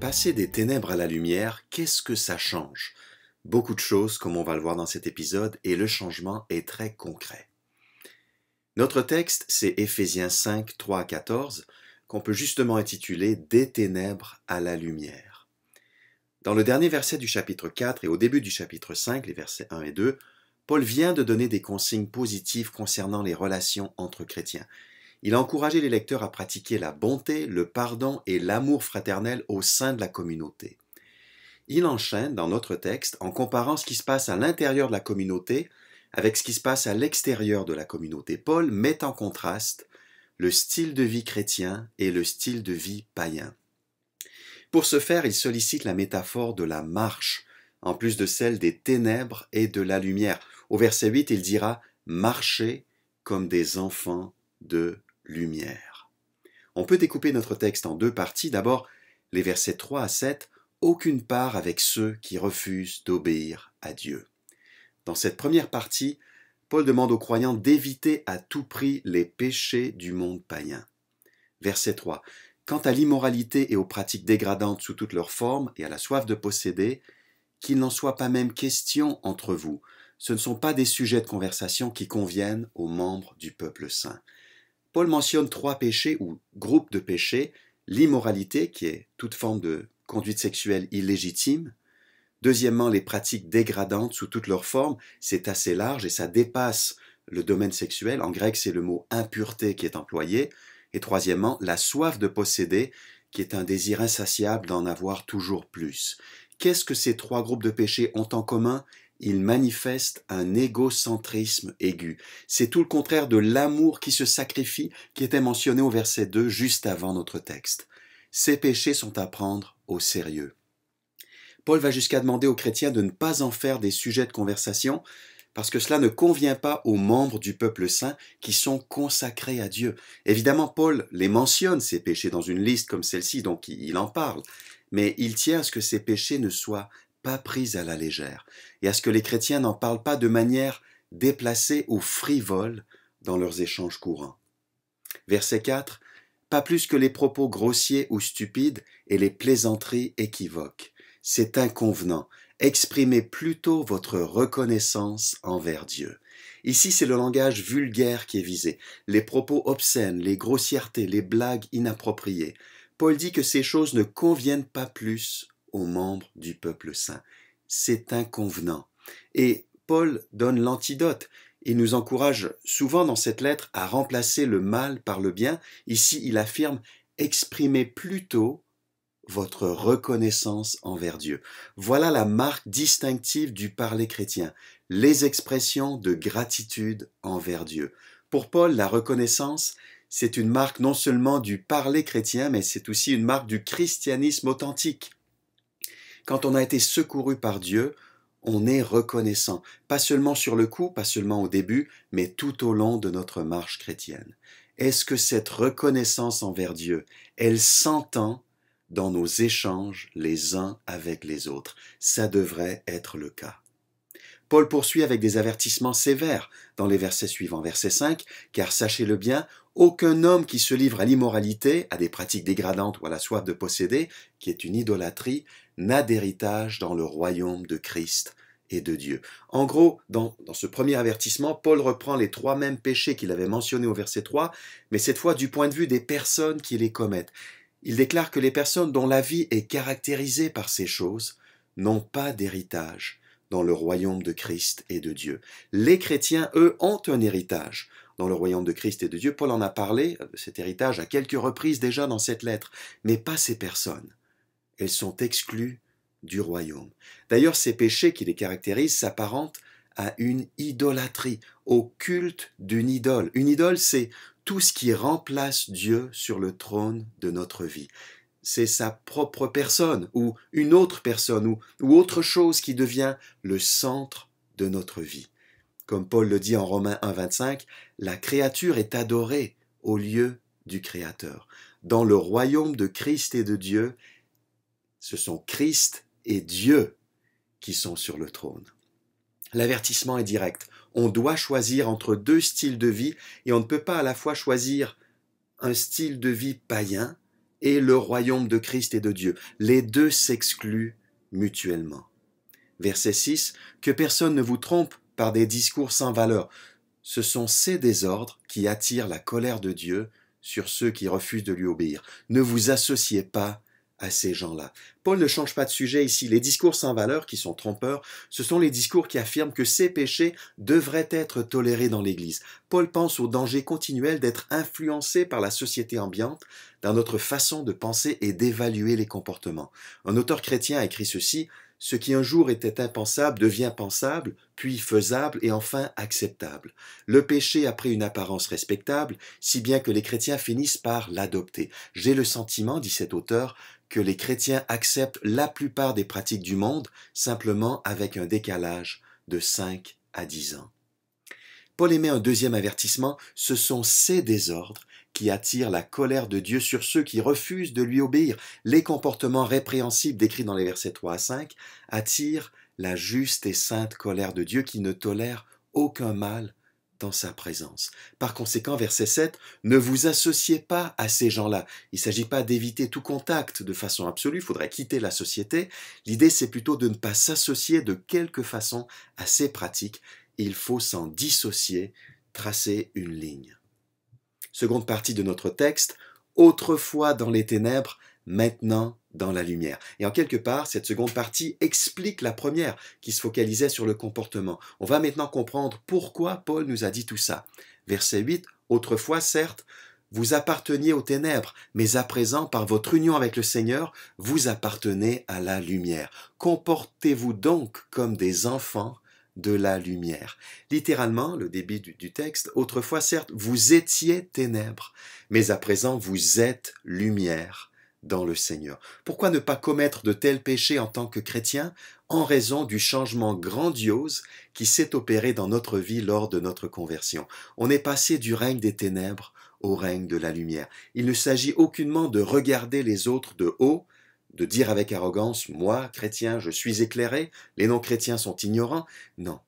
Passer des ténèbres à la lumière, qu'est-ce que ça change Beaucoup de choses, comme on va le voir dans cet épisode, et le changement est très concret. Notre texte, c'est Éphésiens 5, 3 à 14, qu'on peut justement intituler Des ténèbres à la lumière. Dans le dernier verset du chapitre 4 et au début du chapitre 5, les versets 1 et 2, Paul vient de donner des consignes positives concernant les relations entre chrétiens. Il a encouragé les lecteurs à pratiquer la bonté, le pardon et l'amour fraternel au sein de la communauté. Il enchaîne dans notre texte en comparant ce qui se passe à l'intérieur de la communauté avec ce qui se passe à l'extérieur de la communauté. Paul met en contraste le style de vie chrétien et le style de vie païen. Pour ce faire, il sollicite la métaphore de la marche, en plus de celle des ténèbres et de la lumière. Au verset 8, il dira ⁇ Marchez comme des enfants de lumière. On peut découper notre texte en deux parties. D'abord, les versets 3 à 7, aucune part avec ceux qui refusent d'obéir à Dieu. Dans cette première partie, Paul demande aux croyants d'éviter à tout prix les péchés du monde païen. Verset 3. Quant à l'immoralité et aux pratiques dégradantes sous toutes leurs formes et à la soif de posséder, qu'il n'en soit pas même question entre vous. Ce ne sont pas des sujets de conversation qui conviennent aux membres du peuple saint. Paul mentionne trois péchés ou groupes de péchés, l'immoralité, qui est toute forme de conduite sexuelle illégitime, deuxièmement les pratiques dégradantes sous toutes leurs formes, c'est assez large et ça dépasse le domaine sexuel, en grec c'est le mot impureté qui est employé, et troisièmement la soif de posséder, qui est un désir insatiable d'en avoir toujours plus. Qu'est-ce que ces trois groupes de péchés ont en commun il manifeste un égocentrisme aigu. C'est tout le contraire de l'amour qui se sacrifie qui était mentionné au verset 2 juste avant notre texte. Ces péchés sont à prendre au sérieux. Paul va jusqu'à demander aux chrétiens de ne pas en faire des sujets de conversation parce que cela ne convient pas aux membres du peuple saint qui sont consacrés à Dieu. Évidemment, Paul les mentionne, ces péchés, dans une liste comme celle-ci, donc il en parle, mais il tient à ce que ces péchés ne soient prise à la légère et à ce que les chrétiens n'en parlent pas de manière déplacée ou frivole dans leurs échanges courants. Verset 4 Pas plus que les propos grossiers ou stupides et les plaisanteries équivoques. C'est inconvenant. Exprimez plutôt votre reconnaissance envers Dieu. Ici, c'est le langage vulgaire qui est visé, les propos obscènes, les grossièretés, les blagues inappropriées. Paul dit que ces choses ne conviennent pas plus aux membres du peuple saint. C'est inconvenant. Et Paul donne l'antidote. Il nous encourage souvent dans cette lettre à remplacer le mal par le bien. Ici, il affirme exprimez plutôt votre reconnaissance envers Dieu. Voilà la marque distinctive du parler chrétien, les expressions de gratitude envers Dieu. Pour Paul, la reconnaissance, c'est une marque non seulement du parler chrétien, mais c'est aussi une marque du christianisme authentique. Quand on a été secouru par Dieu, on est reconnaissant, pas seulement sur le coup, pas seulement au début, mais tout au long de notre marche chrétienne. Est-ce que cette reconnaissance envers Dieu, elle s'entend dans nos échanges les uns avec les autres Ça devrait être le cas. Paul poursuit avec des avertissements sévères dans les versets suivants. Verset 5, Car sachez-le bien, aucun homme qui se livre à l'immoralité, à des pratiques dégradantes ou à la soif de posséder, qui est une idolâtrie, n'a d'héritage dans le royaume de Christ et de Dieu. En gros, dans, ce premier avertissement, Paul reprend les trois mêmes péchés qu'il avait mentionnés au verset 3, mais cette fois du point de vue des personnes qui les commettent. Il déclare que les personnes dont la vie est caractérisée par ces choses n'ont pas d'héritage dans le royaume de Christ et de Dieu. Les chrétiens, eux, ont un héritage dans le royaume de Christ et de Dieu. Paul en a parlé, euh, cet héritage, à quelques reprises déjà dans cette lettre, mais pas ces personnes. Elles sont exclues du royaume. D'ailleurs, ces péchés qui les caractérisent s'apparentent à une idolâtrie, au culte d'une idole. Une idole, c'est tout ce qui remplace Dieu sur le trône de notre vie. C'est sa propre personne ou une autre personne ou autre chose qui devient le centre de notre vie. Comme Paul le dit en Romains 1.25, la créature est adorée au lieu du Créateur. Dans le royaume de Christ et de Dieu, ce sont Christ et Dieu qui sont sur le trône. L'avertissement est direct. On doit choisir entre deux styles de vie et on ne peut pas à la fois choisir un style de vie païen et le royaume de Christ et de Dieu. Les deux s'excluent mutuellement. Verset 6. Que personne ne vous trompe par des discours sans valeur. Ce sont ces désordres qui attirent la colère de Dieu sur ceux qui refusent de lui obéir. Ne vous associez pas à ces gens-là. Paul ne change pas de sujet ici. Les discours sans valeur, qui sont trompeurs, ce sont les discours qui affirment que ces péchés devraient être tolérés dans l'Église. Paul pense au danger continuel d'être influencé par la société ambiante dans notre façon de penser et d'évaluer les comportements. Un auteur chrétien a écrit ceci ce qui un jour était impensable devient pensable, puis faisable et enfin acceptable. Le péché a pris une apparence respectable, si bien que les chrétiens finissent par l'adopter. J'ai le sentiment, dit cet auteur, que les chrétiens acceptent la plupart des pratiques du monde, simplement avec un décalage de 5 à 10 ans. Paul émet un deuxième avertissement, ce sont ces désordres qui attire la colère de Dieu sur ceux qui refusent de lui obéir. Les comportements répréhensibles décrits dans les versets 3 à 5 attirent la juste et sainte colère de Dieu qui ne tolère aucun mal dans sa présence. Par conséquent, verset 7, ne vous associez pas à ces gens-là. Il ne s'agit pas d'éviter tout contact de façon absolue, il faudrait quitter la société. L'idée, c'est plutôt de ne pas s'associer de quelque façon à ces pratiques. Il faut s'en dissocier, tracer une ligne seconde partie de notre texte, autrefois dans les ténèbres, maintenant dans la lumière. Et en quelque part, cette seconde partie explique la première qui se focalisait sur le comportement. On va maintenant comprendre pourquoi Paul nous a dit tout ça. Verset 8, autrefois certes, vous apparteniez aux ténèbres, mais à présent, par votre union avec le Seigneur, vous appartenez à la lumière. Comportez-vous donc comme des enfants de la lumière. Littéralement, le débit du, du, texte, autrefois certes, vous étiez ténèbres, mais à présent vous êtes lumière dans le Seigneur. Pourquoi ne pas commettre de tels péchés en tant que chrétien en raison du changement grandiose qui s'est opéré dans notre vie lors de notre conversion On est passé du règne des ténèbres au règne de la lumière. Il ne s'agit aucunement de regarder les autres de haut, de dire avec arrogance, moi, chrétien, je suis éclairé, les non-chrétiens sont ignorants. Non.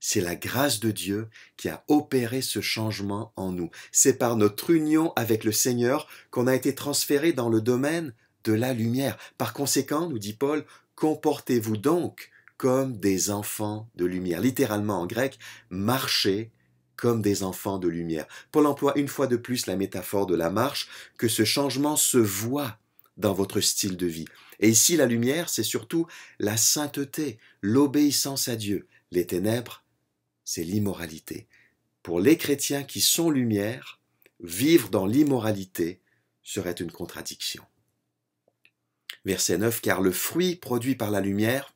C'est la grâce de Dieu qui a opéré ce changement en nous. C'est par notre union avec le Seigneur qu'on a été transféré dans le domaine de la lumière. Par conséquent, nous dit Paul, comportez-vous donc comme des enfants de lumière. Littéralement en grec, marchez comme des enfants de lumière. Paul emploie une fois de plus la métaphore de la marche, que ce changement se voit dans votre style de vie. Et ici, la lumière, c'est surtout la sainteté, l'obéissance à Dieu. Les ténèbres, c'est l'immoralité. Pour les chrétiens qui sont lumière, vivre dans l'immoralité serait une contradiction. Verset 9, car le fruit produit par la lumière,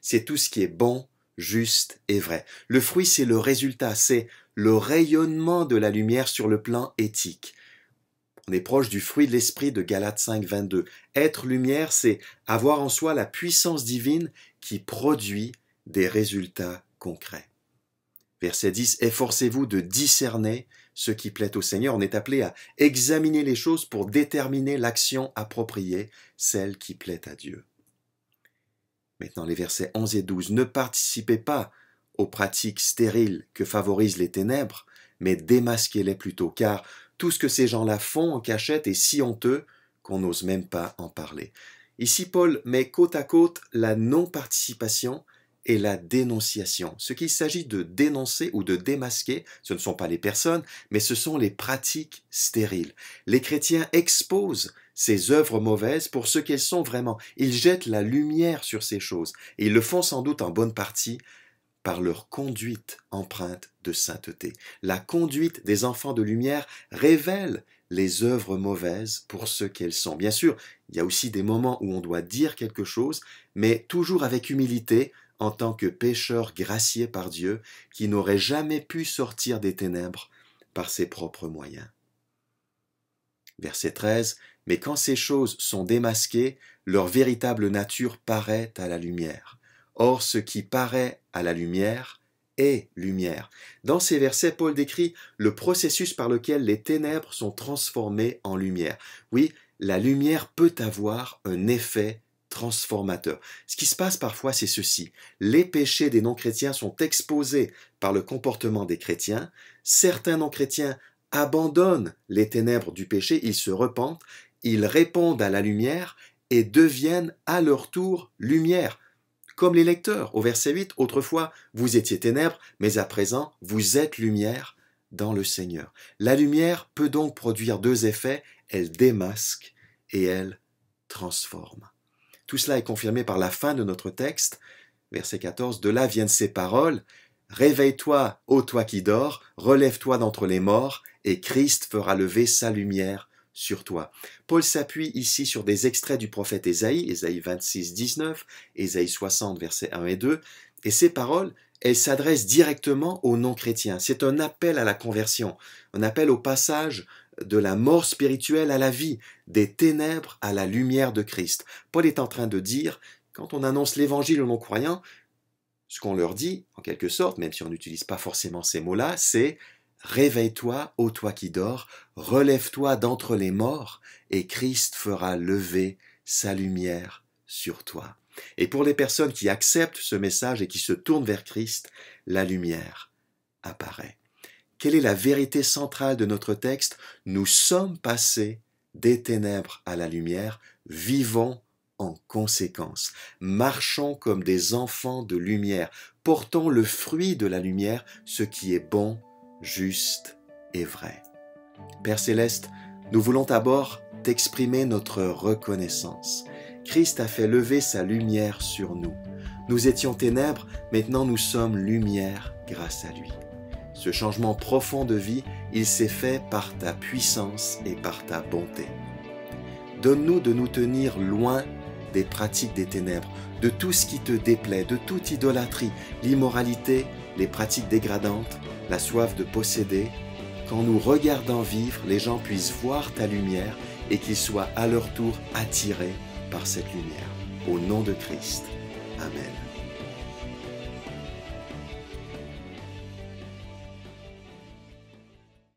c'est tout ce qui est bon, juste et vrai. Le fruit, c'est le résultat, c'est le rayonnement de la lumière sur le plan éthique. On est proche du fruit de l'esprit de Galates 5, 22. Être lumière, c'est avoir en soi la puissance divine qui produit des résultats concrets. Verset 10, Efforcez-vous de discerner ce qui plaît au Seigneur. On est appelé à examiner les choses pour déterminer l'action appropriée, celle qui plaît à Dieu. Maintenant, les versets 11 et 12, Ne participez pas aux pratiques stériles que favorisent les ténèbres, mais démasquez-les plutôt, car tout ce que ces gens-là font en cachette est si honteux qu'on n'ose même pas en parler. Ici, Paul met côte à côte la non-participation et la dénonciation. Ce qu'il s'agit de dénoncer ou de démasquer, ce ne sont pas les personnes, mais ce sont les pratiques stériles. Les chrétiens exposent ces œuvres mauvaises pour ce qu'elles sont vraiment. Ils jettent la lumière sur ces choses, et ils le font sans doute en bonne partie par leur conduite empreinte de sainteté. La conduite des enfants de lumière révèle les œuvres mauvaises pour ce qu'elles sont. Bien sûr, il y a aussi des moments où on doit dire quelque chose, mais toujours avec humilité en tant que pécheur gracié par Dieu qui n'aurait jamais pu sortir des ténèbres par ses propres moyens. Verset 13. Mais quand ces choses sont démasquées, leur véritable nature paraît à la lumière Or, ce qui paraît à la lumière est lumière. Dans ces versets, Paul décrit le processus par lequel les ténèbres sont transformées en lumière. Oui, la lumière peut avoir un effet transformateur. Ce qui se passe parfois, c'est ceci. Les péchés des non-chrétiens sont exposés par le comportement des chrétiens. Certains non-chrétiens abandonnent les ténèbres du péché, ils se repentent, ils répondent à la lumière et deviennent à leur tour lumière. Comme les lecteurs, au verset 8, autrefois vous étiez ténèbres, mais à présent vous êtes lumière dans le Seigneur. La lumière peut donc produire deux effets, elle démasque et elle transforme. Tout cela est confirmé par la fin de notre texte, verset 14, de là viennent ces paroles, Réveille-toi, ô toi qui dors, relève-toi d'entre les morts, et Christ fera lever sa lumière sur toi. Paul s'appuie ici sur des extraits du prophète Ésaïe, Ésaïe 26, 19, Ésaïe 60, versets 1 et 2, et ces paroles, elles s'adressent directement aux non-chrétiens. C'est un appel à la conversion, un appel au passage de la mort spirituelle à la vie, des ténèbres à la lumière de Christ. Paul est en train de dire, quand on annonce l'évangile aux non-croyants, ce qu'on leur dit, en quelque sorte, même si on n'utilise pas forcément ces mots-là, c'est Réveille-toi, ô toi qui dors, relève-toi d'entre les morts, et Christ fera lever sa lumière sur toi. Et pour les personnes qui acceptent ce message et qui se tournent vers Christ, la lumière apparaît. Quelle est la vérité centrale de notre texte Nous sommes passés des ténèbres à la lumière, vivons en conséquence, marchons comme des enfants de lumière, portons le fruit de la lumière, ce qui est bon juste et vrai. Père céleste, nous voulons d'abord t'exprimer notre reconnaissance. Christ a fait lever sa lumière sur nous. Nous étions ténèbres, maintenant nous sommes lumière grâce à lui. Ce changement profond de vie, il s'est fait par ta puissance et par ta bonté. Donne-nous de nous tenir loin des pratiques des ténèbres, de tout ce qui te déplaît, de toute idolâtrie, l'immoralité, les pratiques dégradantes, la soif de posséder, qu'en nous regardant vivre, les gens puissent voir ta lumière et qu'ils soient à leur tour attirés par cette lumière. Au nom de Christ. Amen.